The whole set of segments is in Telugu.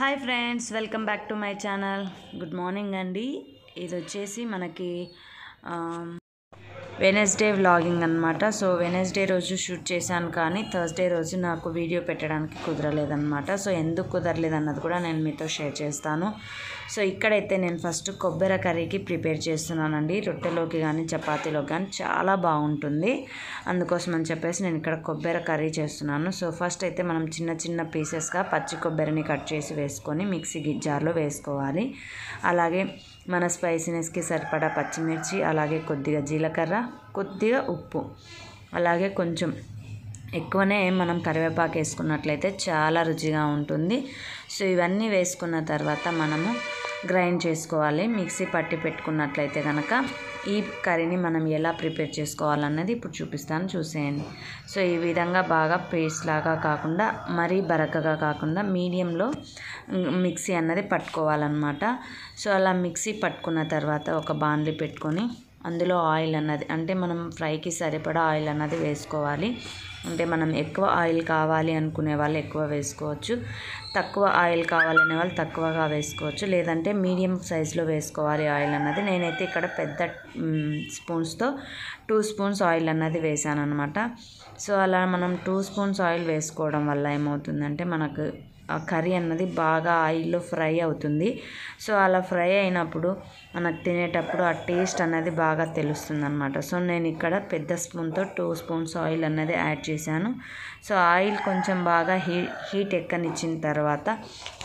hi friends welcome back to my channel good morning అండి ఇది వచ్చేసి మనకి వెనస్డే వ్లాగింగ్ అనమాట సో వెనస్డే రోజు షూట్ చేశాను కానీ థర్స్డే రోజు నాకు వీడియో పెట్టడానికి కుదరలేదన్నమాట సో ఎందుకు కుదరలేదు అన్నది కూడా నేను మీతో షేర్ చేస్తాను సో ఇక్కడైతే నేను ఫస్ట్ కొబ్బరి కర్రీకి ప్రిపేర్ చేస్తున్నానండి రొట్టెలోకి కానీ చపాతీలోకి కానీ చాలా బాగుంటుంది అందుకోసం అని చెప్పేసి నేను ఇక్కడ కొబ్బరి కర్రీ చేస్తున్నాను సో ఫస్ట్ అయితే మనం చిన్న చిన్న పీసెస్గా పచ్చి కొబ్బరిని కట్ చేసి వేసుకొని మిక్సీ గిజ్జార్లో వేసుకోవాలి అలాగే మన స్పైసీనెస్కి సరిపడా పచ్చిమిర్చి అలాగే కొద్దిగా జీలకర్ర కొద్దిగా ఉప్పు అలాగే కొంచెం ఎక్కువనే మనం కరివేపాకు వేసుకున్నట్లయితే చాలా రుచిగా ఉంటుంది సో ఇవన్నీ వేసుకున్న తర్వాత మనము గ్రైండ్ చేసుకోవాలి మిక్సీ పట్టి పెట్టుకున్నట్లయితే కనుక ఈ కర్రీని మనం ఎలా ప్రిపేర్ చేసుకోవాలన్నది ఇప్పుడు చూపిస్తాను చూసేయండి సో ఈ విధంగా బాగా పేస్ట్ లాగా కాకుండా మరీ బరకగా కాకుండా మీడియంలో మిక్సీ అన్నది పట్టుకోవాలన్నమాట సో అలా మిక్సీ పట్టుకున్న తర్వాత ఒక బాండ్లీ పెట్టుకొని అందులో ఆయిల్ అన్నది అంటే మనం ఫ్రైకి సరిపడా ఆయిల్ అన్నది వేసుకోవాలి అంటే మనం ఎక్కువ ఆయిల్ కావాలి అనుకునే వాళ్ళు ఎక్కువ వేసుకోవచ్చు తక్కువ ఆయిల్ కావాలనే వాళ్ళు తక్కువగా వేసుకోవచ్చు లేదంటే మీడియం సైజులో వేసుకోవాలి ఆయిల్ అన్నది నేనైతే ఇక్కడ పెద్ద స్పూన్స్తో టూ స్పూన్స్ ఆయిల్ అన్నది వేసాను అనమాట సో అలా మనం టూ స్పూన్స్ ఆయిల్ వేసుకోవడం వల్ల ఏమవుతుందంటే మనకు కర్రీ అన్నది బాగా ఆయిల్లో ఫ్రై అవుతుంది సో అలా ఫ్రై అయినప్పుడు మనకు తినేటప్పుడు ఆ టేస్ట్ అనేది బాగా తెలుస్తుంది అనమాట సో నేను ఇక్కడ పెద్ద స్పూన్తో టూ స్పూన్స్ ఆయిల్ అనేది యాడ్ చేశాను సో ఆయిల్ కొంచెం బాగా హీ హీట్ ఎక్కనిచ్చిన తర్వాత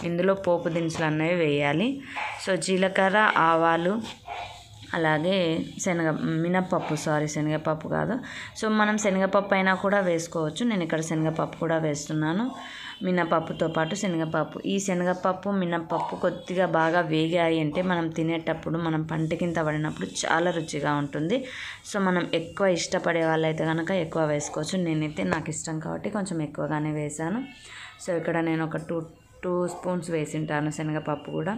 ఇందులో పోపు దినుసులు అనేవి వేయాలి సో జీలకర్ర ఆవాలు అలాగే శనగ మినప్పప్పు సారీ శనగపప్పు కాదు సో మనం శనగపప్పు అయినా కూడా వేసుకోవచ్చు నేను ఇక్కడ శనగపప్పు కూడా వేస్తున్నాను మినపప్పుతో పాటు శనగపప్పు ఈ శనగపప్పు మినపప్పు కొద్దిగా బాగా వేగాయి అంటే మనం తినేటప్పుడు మనం పంట కింద పడినప్పుడు చాలా రుచిగా ఉంటుంది సో మనం ఎక్కువ ఇష్టపడే వాళ్ళైతే కనుక ఎక్కువ వేసుకోవచ్చు నేనైతే నాకు ఇష్టం కాబట్టి కొంచెం ఎక్కువగానే వేశాను సో ఇక్కడ నేను ఒక టూ టూ స్పూన్స్ వేసింటాను శనగపప్పు కూడా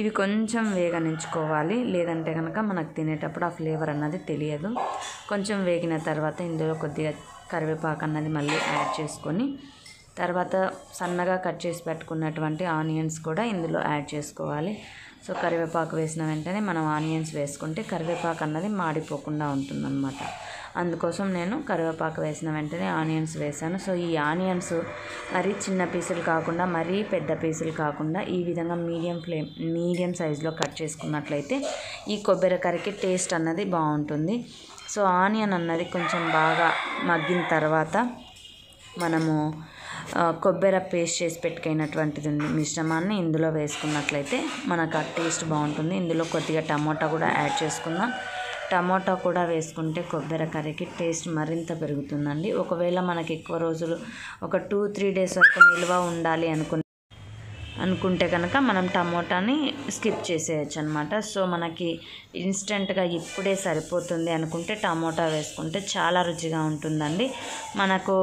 ఇవి కొంచెం వేగనించుకోవాలి లేదంటే కనుక మనకు తినేటప్పుడు ఆ ఫ్లేవర్ అన్నది తెలియదు కొంచెం వేగిన తర్వాత ఇందులో కొద్దిగా కరివేపాకు అన్నది మళ్ళీ యాడ్ చేసుకొని తర్వాత సన్నగా కట్ చేసి పెట్టుకున్నటువంటి ఆనియన్స్ కూడా ఇందులో యాడ్ చేసుకోవాలి సో కరివేపాకు వేసిన వెంటనే మనం ఆనియన్స్ వేసుకుంటే కరివేపాకు అన్నది మాడిపోకుండా ఉంటుందన్నమాట అందుకోసం నేను కరివేపాకు వేసిన వెంటనే ఆనియన్స్ వేసాను సో ఈ ఆనియన్స్ మరీ చిన్న పీసులు కాకుండా మరీ పెద్ద పీసులు కాకుండా ఈ విధంగా మీడియం ఫ్లేమ్ మీడియం సైజులో కట్ చేసుకున్నట్లయితే ఈ కొబ్బరికాయకి టేస్ట్ అన్నది బాగుంటుంది సో ఆనియన్ అన్నది కొంచెం బాగా మగ్గిన తర్వాత మనము కొబ్బరి పేస్ట్ చేసి పెట్టుకైనటువంటిది ఉంది మిశ్రమాన్ని ఇందులో వేసుకున్నట్లయితే మనకు ఆ టేస్ట్ బాగుంటుంది ఇందులో కొద్దిగా టమోటా కూడా యాడ్ చేసుకుందాం టమోటా కూడా వేసుకుంటే కొబ్బరి కర్రీకి టేస్ట్ మరింత పెరుగుతుందండి ఒకవేళ మనకి ఎక్కువ రోజులు ఒక టూ త్రీ డేస్ వరకు నిల్వ ఉండాలి అనుకున్న అనుకుంటే కనుక మనం టమోటాని స్కిప్ చేసేయచ్చు అనమాట సో మనకి ఇన్స్టెంట్గా ఇప్పుడే సరిపోతుంది అనుకుంటే టమోటా వేసుకుంటే చాలా రుచిగా ఉంటుందండి మనకు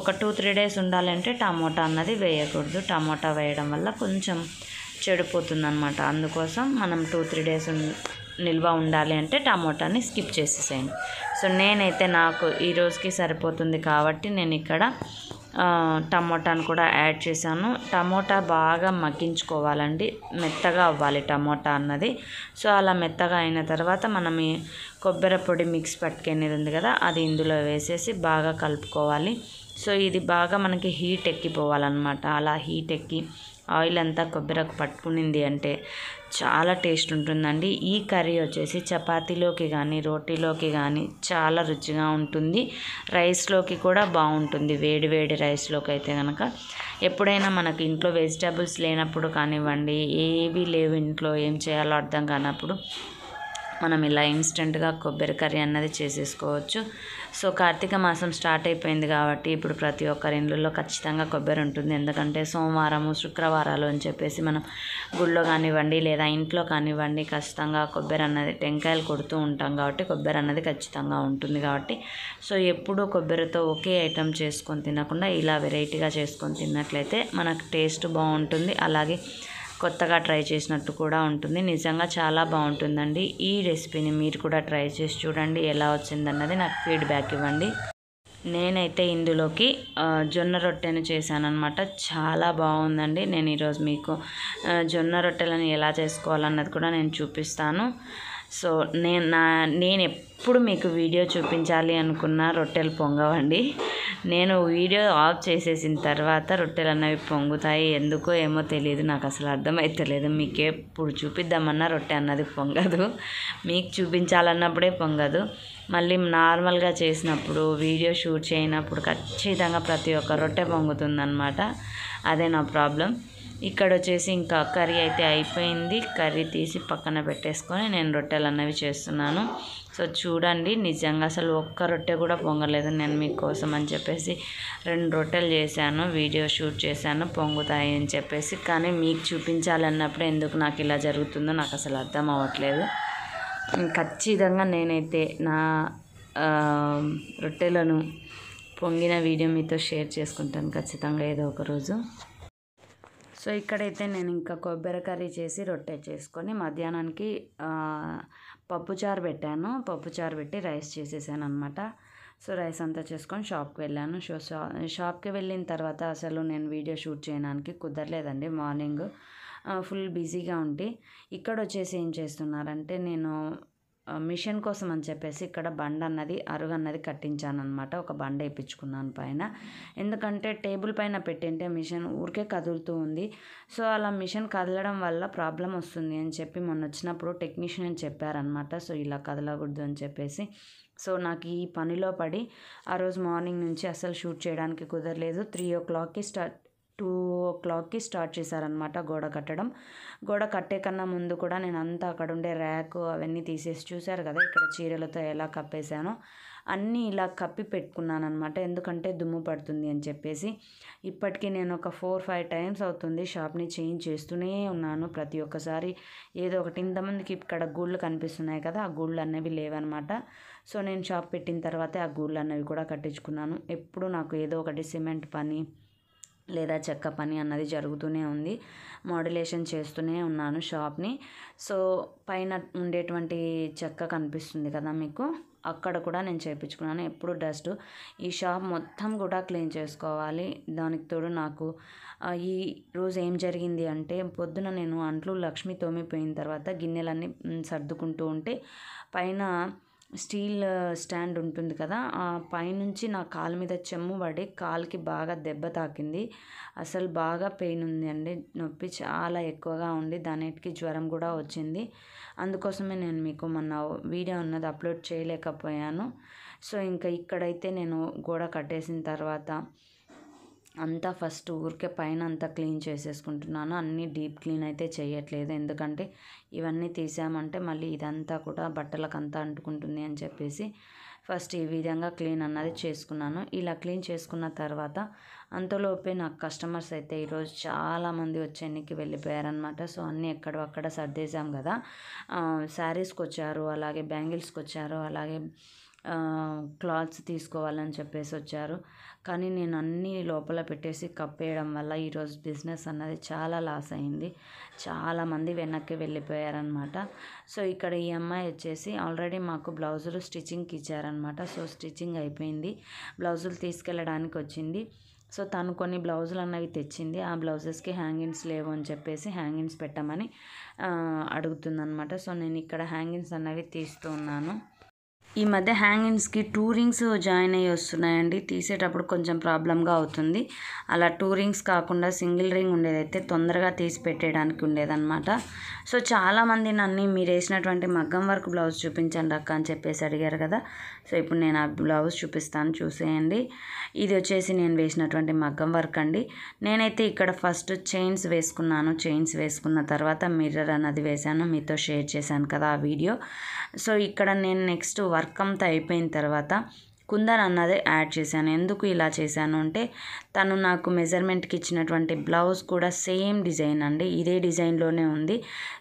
ఒక టూ త్రీ డేస్ ఉండాలంటే టమోటా అన్నది వేయకూడదు టమోటా వేయడం వల్ల కొంచెం చెడిపోతుంది అనమాట అందుకోసం మనం టూ త్రీ డేస్ నిల్వ ఉండాలి అంటే టమోటాని స్కిప్ చేసేసేయండి సో నేనైతే నాకు ఈ రోజుకి సరిపోతుంది కాబట్టి నేను ఇక్కడ టమోటాను కూడా యాడ్ చేశాను టమోటా బాగా మగ్గించుకోవాలండి మెత్తగా అవ్వాలి టమోటా అన్నది సో అలా మెత్తగా అయిన తర్వాత మనం కొబ్బరి పొడి మిక్స్ పట్టుకునేది ఉంది కదా అది ఇందులో వేసేసి బాగా కలుపుకోవాలి సో ఇది బాగా మనకి హీట్ ఎక్కిపోవాలన్నమాట అలా హీట్ ఎక్కి ఆయిల్ అంతా కొబ్బరికి పట్టుకునింది అంటే చాలా టేస్ట్ ఉంటుందండి ఈ కర్రీ వచ్చేసి చపాతీలోకి కానీ రోటీలోకి కానీ చాలా రుచిగా ఉంటుంది రైస్లోకి కూడా బాగుంటుంది వేడి వేడి రైస్లోకి అయితే కనుక ఎప్పుడైనా మనకు ఇంట్లో వెజిటేబుల్స్ లేనప్పుడు కానివ్వండి ఏవి లేవు ఇంట్లో ఏం చేయాలో అర్థం కానప్పుడు మనం ఇలా ఇన్స్టెంట్గా కొబ్బరి కర్రీ అన్నది చేసేసుకోవచ్చు సో కార్తీక మాసం స్టార్ట్ అయిపోయింది కాబట్టి ఇప్పుడు ప్రతి ఒక్కరి ఇండ్లలో ఖచ్చితంగా కొబ్బరి ఉంటుంది ఎందుకంటే సోమవారము శుక్రవారాలు అని చెప్పేసి మనం గుళ్ళో కానివ్వండి లేదా ఇంట్లో కానివ్వండి ఖచ్చితంగా కొబ్బరి అన్నది టెంకాయలు కొడుతూ ఉంటాం కాబట్టి కొబ్బరి అన్నది ఖచ్చితంగా ఉంటుంది కాబట్టి సో ఎప్పుడూ కొబ్బరితో ఒకే ఐటెం చేసుకొని తినకుండా ఇలా వెరైటీగా చేసుకొని తిన్నట్లయితే మనకు టేస్ట్ బాగుంటుంది అలాగే కొత్తగా ట్రై చేసినట్టు కూడా ఉంటుంది నిజంగా చాలా బాగుంటుందండి ఈ రెసిపీని మీరు కూడా ట్రై చేసి చూడండి ఎలా వచ్చిందన్నది నాకు ఫీడ్బ్యాక్ ఇవ్వండి నేనైతే ఇందులోకి జొన్న రొట్టెను చేశానమాట చాలా బాగుందండి నేను ఈరోజు మీకు జొన్న రొట్టెలను ఎలా చేసుకోవాలన్నది కూడా నేను చూపిస్తాను సో నేను నా నేను ఎప్పుడు మీకు వీడియో చూపించాలి అనుకున్న రొట్టెలు పొంగవండి నేను వీడియో ఆఫ్ చేసేసిన తర్వాత రొట్టెలు అన్నవి పొంగుతాయి ఎందుకో ఏమో తెలియదు నాకు అసలు అర్థమవుతలేదు మీకు ఎప్పుడు చూపిద్దామన్నా రొట్టె అన్నది పొంగదు మీకు చూపించాలన్నప్పుడే పొంగదు మళ్ళీ నార్మల్గా చేసినప్పుడు వీడియో షూట్ చేయనప్పుడు ఖచ్చితంగా ప్రతి ఒక్క రొట్టె పొంగుతుందనమాట అదే నా ప్రాబ్లం ఇక్కడ వచ్చేసి ఇంకా కర్రీ అయితే అయిపోయింది కర్రీ తీసి పక్కన పెట్టేసుకొని నేను రొట్టెలు అన్నవి చేస్తున్నాను సో చూడండి నిజంగా అసలు ఒక్క రొట్టె కూడా పొంగలేదు నేను మీకోసం అని చెప్పేసి రెండు రొట్టెలు చేశాను వీడియో షూట్ చేశాను పొంగుతాయి అని చెప్పేసి కానీ మీకు చూపించాలన్నప్పుడు ఎందుకు నాకు ఇలా జరుగుతుందో నాకు అసలు అర్థం అవ్వట్లేదు ఖచ్చితంగా నేనైతే నా రొట్టెలను పొంగిన వీడియో మీతో షేర్ చేసుకుంటాను ఖచ్చితంగా ఏదో ఒక రోజు సో ఇక్కడైతే నేను ఇంకా కొబ్బరి కర్రీ చేసి రొట్టె చేసుకొని మధ్యాహ్నానికి పప్పుచారు పెట్టాను పప్పుచారు పెట్టి రైస్ చేసేసాను అనమాట సో రైస్ అంతా చేసుకొని షాప్కి వెళ్ళాను సో షాప్కి వెళ్ళిన తర్వాత అసలు నేను వీడియో షూట్ చేయడానికి కుదరలేదండి మార్నింగ్ ఫుల్ బిజీగా ఉండి ఇక్కడ వచ్చేసి ఏం చేస్తున్నారంటే నేను మిషన్ కోసం అని చెప్పేసి ఇక్కడ బండ అన్నది అరుగు అన్నది కట్టించాను అనమాట ఒక బండ వేయించుకున్నాను పైన ఎందుకంటే టేబుల్ పైన పెట్టింటే మిషన్ ఊరికే కదులుతూ ఉంది సో అలా మిషన్ కదలడం వల్ల ప్రాబ్లం వస్తుంది అని చెప్పి మొన్న వచ్చినప్పుడు టెక్నీషియన్ చెప్పారనమాట సో ఇలా కదలకూడదు అని చెప్పేసి సో నాకు ఈ పనిలో పడి ఆ రోజు మార్నింగ్ నుంచి అసలు షూట్ చేయడానికి కుదరలేదు త్రీ ఓ క్లాక్కి స్టార్ట్ టూ ఓ క్లాక్కి స్టార్ట్ చేశారనమాట గోడ కట్టడం గోడ కట్టే కన్నా ముందు కూడా నేను అంతా అక్కడ ఉండే ర్యాక్ అవన్నీ తీసేసి చూశారు కదా ఇక్కడ చీరలతో ఎలా కప్పేశానో అన్నీ ఇలా కప్పి పెట్టుకున్నాను అనమాట ఎందుకంటే దుమ్ము పడుతుంది అని చెప్పేసి ఇప్పటికీ నేను ఒక ఫోర్ ఫైవ్ టైమ్స్ అవుతుంది షాప్ని చేంజ్ చేస్తూనే ఉన్నాను ప్రతి ఒక్కసారి ఏదో ఒకటి ఇంతమందికి ఇక్కడ గూళ్ళు కనిపిస్తున్నాయి కదా ఆ గూళ్ళు అనేవి లేవన్నమాట సో నేను షాప్ పెట్టిన తర్వాతే ఆ గూళ్ళు అనేవి కూడా కట్టించుకున్నాను ఎప్పుడు నాకు ఏదో ఒకటి సిమెంట్ పని లేదా చెక్క పని అన్నది జరుగుతూనే ఉంది మాడ్యులేషన్ చేస్తూనే ఉన్నాను షాప్ని సో పైన ఉండేటువంటి చెక్క కనిపిస్తుంది కదా మీకు అక్కడ కూడా నేను చేయించుకున్నాను ఎప్పుడు డస్ట్ ఈ షాప్ మొత్తం కూడా క్లీన్ చేసుకోవాలి దానికి తోడు నాకు ఈ రోజు ఏం జరిగింది అంటే పొద్దున నేను అంట్లు లక్ష్మి తోమిపోయిన తర్వాత గిన్నెలన్నీ సర్దుకుంటూ ఉంటే పైన స్టీల్ స్టాండ్ ఉంటుంది కదా ఆ పైనుంచి నా కాలు మీద చెమ్ము పడి కాలుకి బాగా దెబ్బ తాకింది అసలు బాగా పెయిన్ ఉంది అండి నొప్పి చాలా ఎక్కువగా ఉంది దానికి జ్వరం కూడా వచ్చింది అందుకోసమే నేను మీకు మొన్న వీడియో ఉన్నది అప్లోడ్ చేయలేకపోయాను సో ఇంకా ఇక్కడైతే నేను గోడ కట్టేసిన తర్వాత అంతా ఫస్ట్ ఊరికే పైన అంతా క్లీన్ చేసేసుకుంటున్నాను అన్నీ డీప్ క్లీన్ అయితే చేయట్లేదు ఎందుకంటే ఇవన్నీ తీసామంటే మళ్ళీ ఇదంతా కూడా బట్టలకంతా అంటుకుంటుంది అని చెప్పేసి ఫస్ట్ ఈ విధంగా క్లీన్ అన్నది చేసుకున్నాను ఇలా క్లీన్ చేసుకున్న తర్వాత అంతలోపే నాకు కస్టమర్స్ అయితే ఈరోజు చాలామంది వచ్చి వెళ్ళిపోయారనమాట సో అన్నీ ఎక్కడక్కడ సర్దేశాం కదా శారీస్కి వచ్చారు అలాగే బ్యాంగిల్స్కి వచ్చారు అలాగే క్లాత్స్ తీసుకోవాలని చెప్పేసి వచ్చారు కానీ నేను అన్నీ లోపల పెట్టేసి కప్పేయడం వల్ల ఈరోజు బిజినెస్ అన్నది చాలా లాస్ అయింది చాలామంది వెనక్కి వెళ్ళిపోయారనమాట సో ఇక్కడ ఈ అమ్మాయి వచ్చేసి ఆల్రెడీ మాకు బ్లౌజులు స్టిచ్చింగ్కి ఇచ్చారనమాట సో స్టిచ్చింగ్ అయిపోయింది బ్లౌజులు తీసుకెళ్ళడానికి వచ్చింది సో తను కొన్ని బ్లౌజులు అన్నవి తెచ్చింది ఆ బ్లౌజెస్కి హ్యాంగింగ్స్ లేవు అని చెప్పేసి హ్యాంగింగ్స్ పెట్టమని అడుగుతుందనమాట సో నేను ఇక్కడ హ్యాంగింగ్స్ అన్నవి తీస్తున్నాను ఈ మధ్య హ్యాంగింగ్స్కి టూ రింగ్స్ జాయిన్ అయ్యి వస్తున్నాయండి తీసేటప్పుడు కొంచెం ప్రాబ్లంగా అవుతుంది అలా టూ రింగ్స్ కాకుండా సింగిల్ రింగ్ ఉండేదైతే తొందరగా తీసి పెట్టేయడానికి ఉండేదన్నమాట సో చాలామంది నన్ను మీరు వేసినటువంటి మగ్గం వర్క్ బ్లౌజ్ చూపించండి అక్క అని చెప్పేసి అడిగారు కదా సో ఇప్పుడు నేను ఆ బ్లౌజ్ చూపిస్తాను చూసేయండి ఇది వచ్చేసి నేను వేసినటువంటి మగ్గం వర్క్ అండి నేనైతే ఇక్కడ ఫస్ట్ చైన్స్ వేసుకున్నాను చైన్స్ వేసుకున్న తర్వాత మిర్రర్ అన్నది వేశాను మీతో షేర్ చేశాను కదా ఆ వీడియో సో ఇక్కడ నేను నెక్స్ట్ వర్క్ అంతా అయిపోయిన తర్వాత కుందన్ అన్నది యాడ్ చేశాను ఎందుకు ఇలా చేశాను అంటే తను నాకు మెజర్మెంట్కి ఇచ్చినటువంటి బ్లౌజ్ కూడా సేమ్ డిజైన్ అండి ఇదే డిజైన్లోనే ఉంది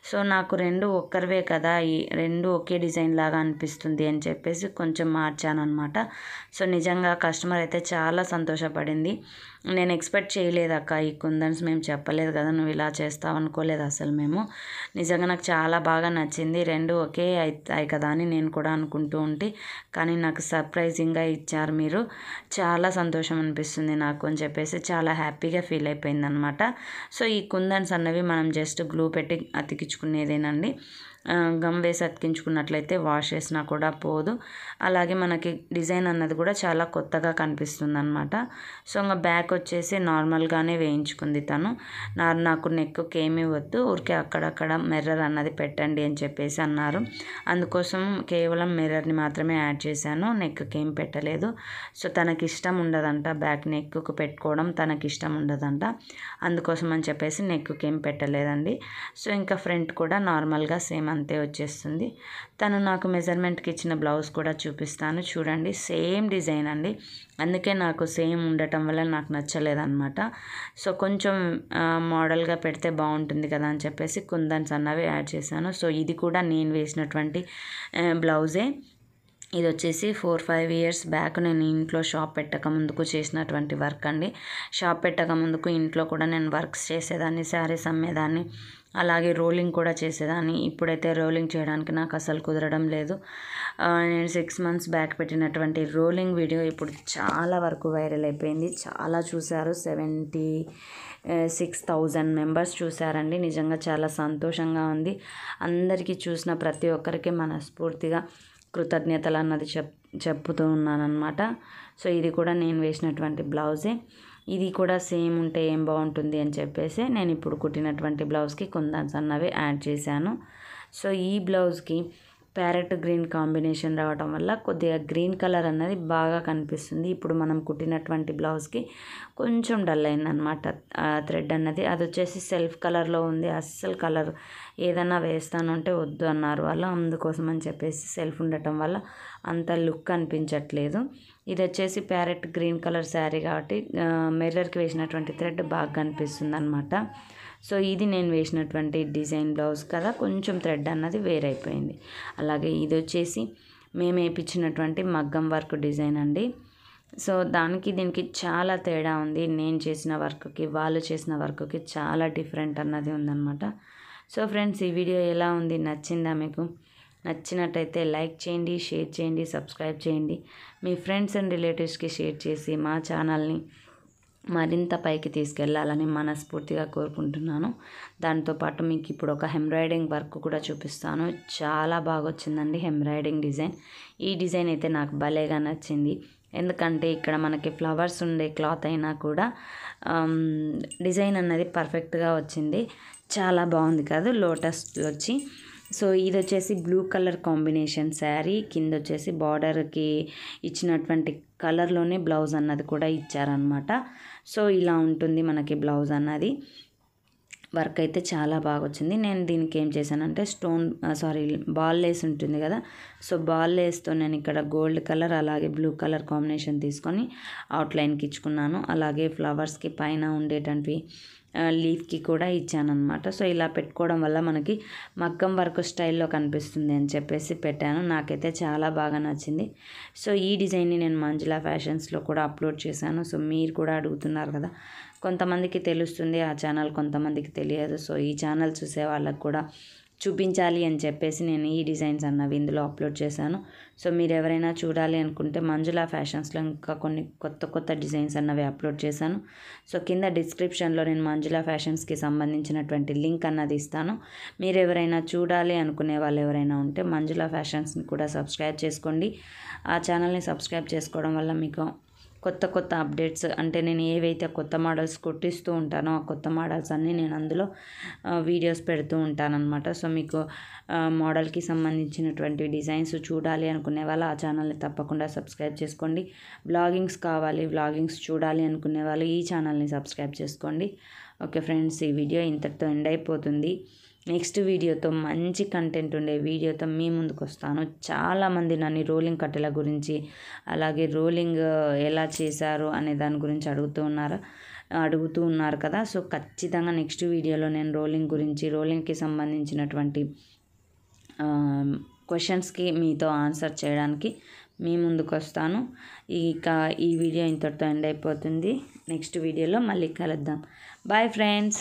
సో నాకు రెండు ఒక్కరివే కదా ఈ రెండు ఒకే డిజైన్ లాగా అనిపిస్తుంది అని చెప్పేసి కొంచెం మార్చాను అనమాట సో నిజంగా కస్టమర్ అయితే చాలా సంతోషపడింది నేను ఎక్స్పెక్ట్ చేయలేదు అక్క ఈ కుందన్స్ మేము చెప్పలేదు కదా నువ్వు ఇలా చేస్తావు అనుకోలేదు అసలు మేము నిజంగా నాకు చాలా బాగా నచ్చింది రెండు ఒకే అవుతాయి కదా అని నేను కూడా అనుకుంటూ ఉంటే కానీ నాకు సర్ప్రైజింగ్గా ఇచ్చారు మీరు చాలా సంతోషం అనిపిస్తుంది నాకు అని చెప్పేసి చాలా హ్యాపీగా ఫీల్ అయిపోయిందనమాట సో ఈ కుందన్స్ అన్నవి మనం జస్ట్ గ్లూ పెట్టి అతికించుకునేదేనండి గమ్ వేసి అతికించుకున్నట్లయితే వాష్ చేసినా కూడా పోదు అలాగే మనకి డిజైన్ అన్నది కూడా చాలా కొత్తగా కనిపిస్తుంది అనమాట సో ఇంకా బ్యాక్ వచ్చేసి నార్మల్గానే వేయించుకుంది తను నా నాకు నెక్కుకి ఏమీ వద్దు ఊరికే అక్కడక్కడ మిర్రర్ అన్నది పెట్టండి అని చెప్పేసి అన్నారు అందుకోసం కేవలం మిర్రర్ని మాత్రమే యాడ్ చేశాను నెక్కుకి ఏం పెట్టలేదు సో తనకి ఇష్టం ఉండదంట బ్యాక్ నెక్కు పెట్టుకోవడం తనకి ఇష్టం ఉండదంట అందుకోసం అని చెప్పేసి నెక్కుకి ఏం పెట్టలేదండి సో ఇంకా ఫ్రంట్ కూడా నార్మల్గా సేమ్ అంతే వచ్చేస్తుంది తను నాకు మెజర్మెంట్కి ఇచ్చిన బ్లౌజ్ కూడా చూపిస్తాను చూడండి సేమ్ డిజైన్ అండి అందుకే నాకు సేమ్ ఉండటం వల్ల నాకు నచ్చలేదన్నమాట సో కొంచెం మోడల్గా పెడితే బాగుంటుంది కదా అని చెప్పేసి కుందన్స్ అన్నవి యాడ్ చేశాను సో ఇది కూడా నేను వేసినటువంటి బ్లౌజే ఇది వచ్చేసి ఫోర్ ఫైవ్ ఇయర్స్ బ్యాక్ నేను ఇంట్లో షాప్ పెట్టక ముందుకు చేసినటువంటి వర్క్ అండి షాప్ పెట్టక ముందుకు ఇంట్లో కూడా నేను వర్క్స్ చేసేదాన్ని శారీస్ అమ్మేదాన్ని అలాగే రోలింగ్ కూడా చేసేదాన్ని ఇప్పుడైతే రోలింగ్ చేయడానికి నాకు అసలు కుదరడం లేదు నేను సిక్స్ మంత్స్ బ్యాక్ పెట్టినటువంటి రోలింగ్ వీడియో ఇప్పుడు చాలా వరకు వైరల్ అయిపోయింది చాలా చూశారు సెవెంటీ సిక్స్ థౌజండ్ మెంబర్స్ చూశారండి నిజంగా చాలా సంతోషంగా ఉంది అందరికీ చూసిన ప్రతి ఒక్కరికి మనస్ఫూర్తిగా కృతజ్ఞతలు అన్నది చెప్ చెప్పుతూ ఉన్నానమాట సో ఇది కూడా నేను వేసినటువంటి బ్లౌజే ఇది కూడా సేమ్ ఉంటే ఏం బాగుంటుంది అని చెప్పేసి నేను ఇప్పుడు కుట్టినటువంటి బ్లౌజ్కి కుందన్స్ అన్నవి యాడ్ చేశాను సో ఈ బ్లౌజ్కి ప్యారెట్ గ్రీన్ కాంబినేషన్ రావటం వల్ల కొద్దిగా గ్రీన్ కలర్ అన్నది బాగా కనిపిస్తుంది ఇప్పుడు మనం కుట్టినటువంటి బ్లౌజ్కి కొంచెం డల్ అయిందనమాట థ్రెడ్ అన్నది అది వచ్చేసి సెల్ఫ్ కలర్లో ఉంది అస్సలు కలర్ ఏదైనా వేస్తానంటే వద్దు అన్నారు వాళ్ళు అందుకోసం అని చెప్పేసి సెల్ఫ్ ఉండటం వల్ల అంత లుక్ అనిపించట్లేదు ఇది వచ్చేసి ప్యారెట్ గ్రీన్ కలర్ శారీ కాబట్టి మిర్రర్కి వేసినటువంటి థ్రెడ్ బాగా కనిపిస్తుంది అనమాట సో ఇది నేను వేసినటువంటి డిజైన్ బ్లౌజ్ కదా కొంచెం థ్రెడ్ అన్నది వేరైపోయింది అలాగే ఇది వచ్చేసి మేము వేయించినటువంటి మగ్గం వర్క్ డిజైన్ అండి సో దానికి దీనికి చాలా తేడా ఉంది నేను చేసిన వర్క్కి వాళ్ళు చేసిన వర్క్కి చాలా డిఫరెంట్ అన్నది ఉందన్నమాట సో ఫ్రెండ్స్ ఈ వీడియో ఎలా ఉంది నచ్చిందా మీకు నచ్చినట్టయితే లైక్ చేయండి షేర్ చేయండి సబ్స్క్రైబ్ చేయండి మీ ఫ్రెండ్స్ అండ్ రిలేటివ్స్కి షేర్ చేసి మా ఛానల్ని మరింత పైకి తీసుకెళ్లాలని మనస్ఫూర్తిగా కోరుకుంటున్నాను దాంతోపాటు మీకు ఇప్పుడు ఒక ఎంబ్రాయిడింగ్ వర్క్ కూడా చూపిస్తాను చాలా బాగా వచ్చిందండి ఎంబ్రాయిడింగ్ డిజైన్ ఈ డిజైన్ అయితే నాకు భలేగా నచ్చింది ఎందుకంటే ఇక్కడ మనకి ఫ్లవర్స్ ఉండే క్లాత్ అయినా కూడా డిజైన్ అన్నది పర్ఫెక్ట్గా వచ్చింది చాలా బాగుంది కాదు లోటస్ వచ్చి సో ఇది వచ్చేసి బ్లూ కలర్ కాంబినేషన్ శారీ కింద వచ్చేసి బార్డర్కి ఇచ్చినటువంటి కలర్లోనే బ్లౌజ్ అన్నది కూడా ఇచ్చారనమాట సో ఇలా ఉంటుంది మనకి బ్లౌజ్ అన్నది వర్క్ అయితే చాలా బాగా వచ్చింది నేను దీనికి ఏం చేశానంటే స్టోన్ సారీ బాల్ లేస్ ఉంటుంది కదా సో బాల్ లేస్తో నేను ఇక్కడ గోల్డ్ కలర్ అలాగే బ్లూ కలర్ కాంబినేషన్ తీసుకొని అవుట్లైన్కి ఇచ్చుకున్నాను అలాగే ఫ్లవర్స్కి పైన ఉండేటువంటి లీఫ్కి కూడా ఇచ్చానమాట సో ఇలా పెట్టుకోవడం వల్ల మనకి మగ్గం వర్క్ స్టైల్లో కనిపిస్తుంది అని చెప్పేసి పెట్టాను నాకైతే చాలా బాగా నచ్చింది సో ఈ డిజైన్ని నేను మంజులా ఫ్యాషన్స్లో కూడా అప్లోడ్ చేశాను సో మీరు కూడా అడుగుతున్నారు కదా కొంతమందికి తెలుస్తుంది ఆ ఛానల్ కొంతమందికి తెలియదు సో ఈ ఛానల్ చూసే వాళ్ళకు కూడా చూపించాలి అని చెప్పేసి నేను ఈ డిజైన్స్ అన్నవి ఇందులో అప్లోడ్ చేశాను సో మీరు ఎవరైనా చూడాలి అనుకుంటే మంజులా ఫ్యాషన్స్లో ఇంకా కొన్ని కొత్త కొత్త డిజైన్స్ అన్నవి అప్లోడ్ చేశాను సో కింద డిస్క్రిప్షన్లో నేను మంజులా ఫ్యాషన్స్కి సంబంధించినటువంటి లింక్ అన్నది ఇస్తాను మీరు ఎవరైనా చూడాలి అనుకునే వాళ్ళు ఎవరైనా ఉంటే మంజులా ఫ్యాషన్స్ని కూడా సబ్స్క్రైబ్ చేసుకోండి ఆ ఛానల్ని సబ్స్క్రైబ్ చేసుకోవడం వల్ల మీకు కొత్త కొత్త అప్డేట్స్ అంటే నేను ఏవైతే కొత్త మోడల్స్ కుట్టిస్తూ ఉంటానో ఆ కొత్త మోడల్స్ అన్నీ నేను అందులో వీడియోస్ పెడుతూ ఉంటానన్నమాట సో మీకు మోడల్కి సంబంధించినటువంటి డిజైన్స్ చూడాలి అనుకునే వాళ్ళు ఆ ఛానల్ని తప్పకుండా సబ్స్క్రైబ్ చేసుకోండి బ్లాగింగ్స్ కావాలి బ్లాగింగ్స్ చూడాలి అనుకునే వాళ్ళు ఈ ఛానల్ని సబ్స్క్రైబ్ చేసుకోండి ఓకే ఫ్రెండ్స్ ఈ వీడియో ఇంతటితో ఎండ్ అయిపోతుంది నెక్స్ట్ వీడియోతో మంచి కంటెంట్ ఉండే వీడియోతో మీ ముందుకు వస్తాను చాలామంది నన్ను రోలింగ్ కట్టెల గురించి అలాగే రోలింగ్ ఎలా చేశారు అనే దాని గురించి అడుగుతూ ఉన్నారు అడుగుతూ ఉన్నారు కదా సో ఖచ్చితంగా నెక్స్ట్ వీడియోలో నేను రోలింగ్ గురించి రోలింగ్కి సంబంధించినటువంటి క్వశ్చన్స్కి మీతో ఆన్సర్ చేయడానికి మీ ముందుకు వస్తాను ఇక ఈ వీడియో ఇంతటితో ఎండ్ అయిపోతుంది నెక్స్ట్ వీడియోలో మళ్ళీ కలుద్దాం బాయ్ ఫ్రెండ్స్